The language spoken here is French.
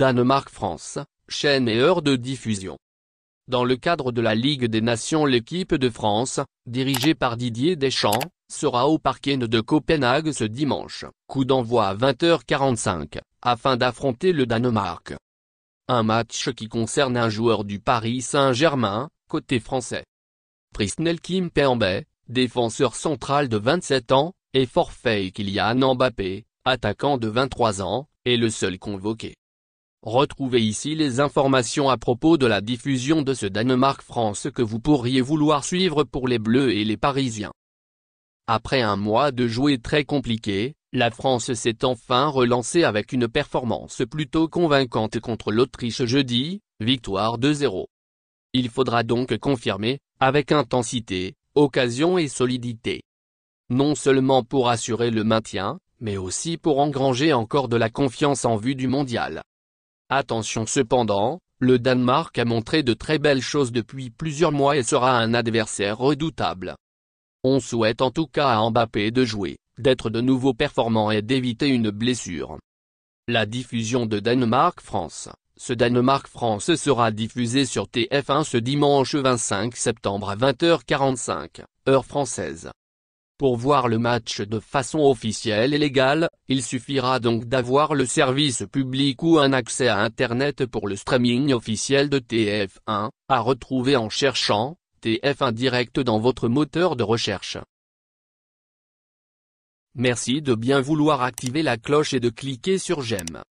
Danemark-France, chaîne et heure de diffusion. Dans le cadre de la Ligue des Nations l'équipe de France, dirigée par Didier Deschamps, sera au parking de Copenhague ce dimanche, coup d'envoi à 20h45, afin d'affronter le Danemark. Un match qui concerne un joueur du Paris Saint-Germain, côté français. Kim Kimpembe, défenseur central de 27 ans, et forfait Kylian Mbappé, attaquant de 23 ans, est le seul convoqué. Retrouvez ici les informations à propos de la diffusion de ce Danemark-France que vous pourriez vouloir suivre pour les Bleus et les Parisiens. Après un mois de jouets très compliqué, la France s'est enfin relancée avec une performance plutôt convaincante contre l'Autriche jeudi, victoire 2-0. Il faudra donc confirmer, avec intensité, occasion et solidité. Non seulement pour assurer le maintien, mais aussi pour engranger encore de la confiance en vue du mondial. Attention cependant, le Danemark a montré de très belles choses depuis plusieurs mois et sera un adversaire redoutable. On souhaite en tout cas à Mbappé de jouer, d'être de nouveau performant et d'éviter une blessure. La diffusion de Danemark-France Ce Danemark-France sera diffusé sur TF1 ce dimanche 25 septembre à 20h45, heure française. Pour voir le match de façon officielle et légale, il suffira donc d'avoir le service public ou un accès à Internet pour le streaming officiel de TF1, à retrouver en cherchant TF1 Direct dans votre moteur de recherche. Merci de bien vouloir activer la cloche et de cliquer sur j'aime.